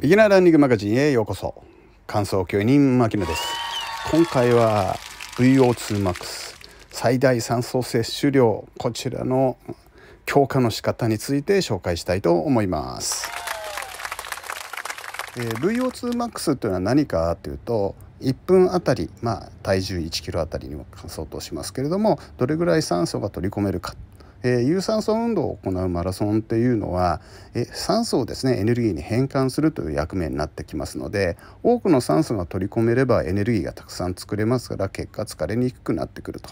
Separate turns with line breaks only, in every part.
ビギナーランニングマガジンへようこそ感想教員牧野です今回は VO2MAX 最大酸素摂取量こちらの強化の仕方について紹介したいと思います、えー、VO2MAX というのは何かというと1分あたり、まあ、体重1キロあたりにも相当しますけれどもどれぐらい酸素が取り込めるかえー、有酸素運動を行うマラソンっていうのは、え酸素をですねエネルギーに変換するという役目になってきますので多くの酸素が取り込めればエネルギーがたくさん作れますから結果疲れにくくなってくると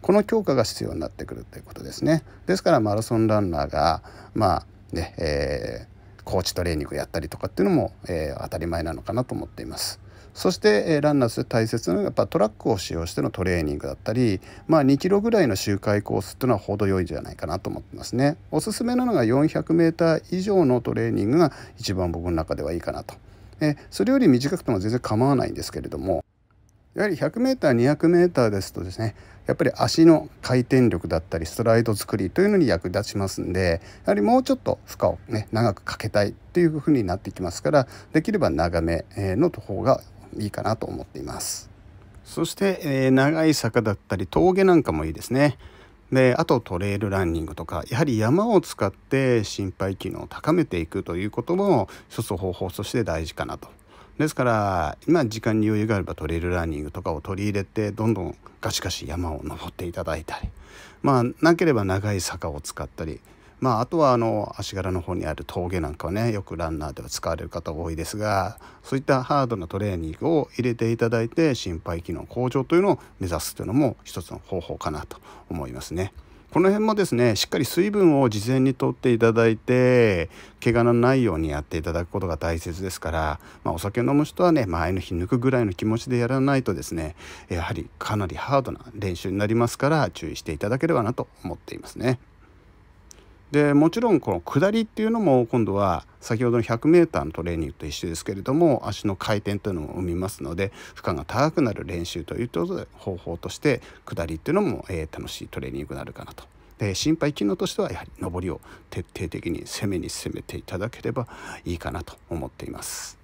この強化が必要になってくるということですね。ですからマラソンランナーがまあねえー、コーチトレーニングをやったりとかっていうのも、えー、当たり前なのかなと思っています。そしてランナーとして大切なのがやっぱトラックを使用してのトレーニングだったり、まあ、2キロぐらいの周回コースっていうのは程よいんじゃないかなと思ってますね。おすすめなのが 400m 以上のトレーニングが一番僕の中ではいいかなと。えそれより短くても全然構わないんですけれどもやはり 100m200m ですとですねやっぱり足の回転力だったりストライド作りというのに役立ちますんでやはりもうちょっと負荷をね長くかけたいっていうふうになってきますからできれば長めの方がいいかなと思っていますそして、えー、長い坂だったり峠なんかもいいですねであとトレイルランニングとかやはり山を使って心肺機能を高めていくということも一つ方法として大事かなとですから今時間に余裕があればトレイルランニングとかを取り入れてどんどんガシガシ山を登っていただいたりまあなければ長い坂を使ったりまあ、あとはあの足柄の方にある峠なんかはねよくランナーでは使われる方多いですがそういったハードなトレーニングを入れていただいて心肺機能向上というのを目指すというのも一つの方法かなと思いますね。この辺もですねしっかり水分を事前にとっていただいて怪我のないようにやっていただくことが大切ですから、まあ、お酒飲む人はね前の日抜くぐらいの気持ちでやらないとですねやはりかなりハードな練習になりますから注意していただければなと思っていますね。でもちろんこの下りっていうのも今度は先ほどの 100m のトレーニングと一緒ですけれども足の回転というのも生みますので負荷が高くなる練習ということで方法として下りっていうのも、えー、楽しいトレーニングになるかなと。で心肺機能としてはやはり上りを徹底的に攻めに攻めていただければいいかなと思っています。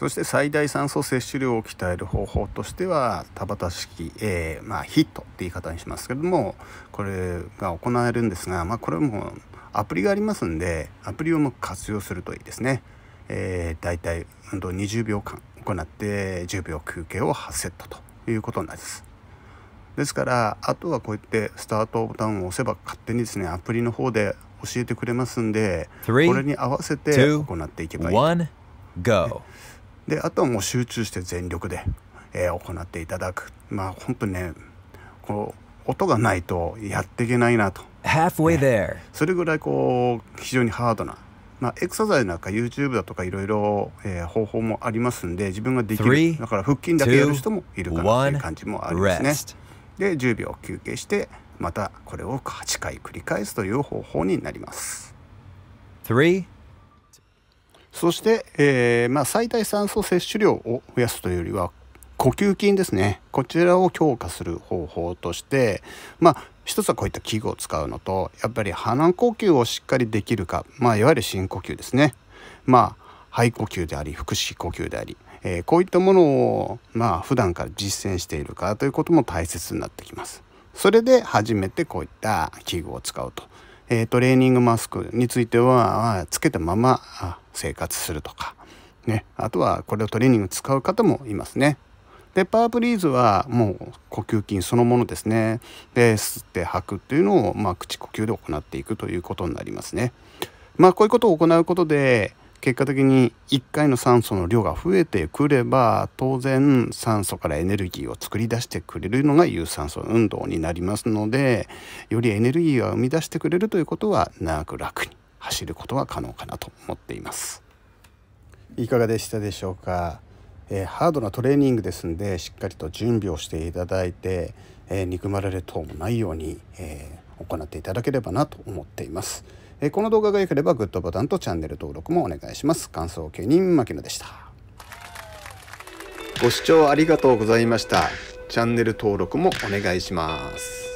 そして最大酸素摂取量を鍛える方法としては田畑式、えー、まあ、ヒットって言い方にしますけどもこれが行えるんですが、まあ、これもアプリがありますんでアプリをも活用するといいですね。えー、だいたい20秒間行って10秒休憩を8セットということになります。ですからあとはこうやってスタートボタンを押せば勝手にですねアプリの方で教えてくれますんでこれに合わせて行っていけばいい。o であとはもう集中して全力で、えー、行っていただくまあ本当にねこう音がないとやっていけないなと、ね、それぐらいこう非常にハードな、まあ、エクササイズなんか YouTube だとかいろいろ方法もありますんで自分ができるだから腹筋だけやる人もいるかなという感じもありますねで10秒休憩してまたこれを8回繰り返すという方法になります。そして、えー、まあ、最大酸素摂取量を増やすというよりは呼吸筋ですねこちらを強化する方法としてまあ一つはこういった器具を使うのとやっぱり鼻呼吸をしっかりできるか、まあ、いわゆる深呼吸ですねまあ肺呼吸であり腹式呼吸であり、えー、こういったものをまあ普段から実践しているかということも大切になってきます。それで初めてこういった器具を使うとえー、トレーニングマスクについてはつけたまま生活するとか、ね、あとはこれをトレーニング使う方もいますね。でパワーブリーズはもう呼吸筋そのものですねで吸って吐くっていうのを、まあ、口呼吸で行っていくということになりますね。まあこういうことを行うことで結果的に1回の酸素の量が増えてくれば当然酸素からエネルギーを作り出してくれるのが有酸素運動になりますのでよりエネルギーを生み出してくれるということは長く楽に走ることは可能かなと思っています。いかがでしたでしょうか、えー、ハードなトレーニングですんでしっかりと準備をしていただいて、えー、憎まれる等もないように、えー、行っていただければなと思っています。えこの動画が良ければグッドボタンとチャンネル登録もお願いします。感想芸人牧野でした。ご視聴ありがとうございました。チャンネル登録もお願いします。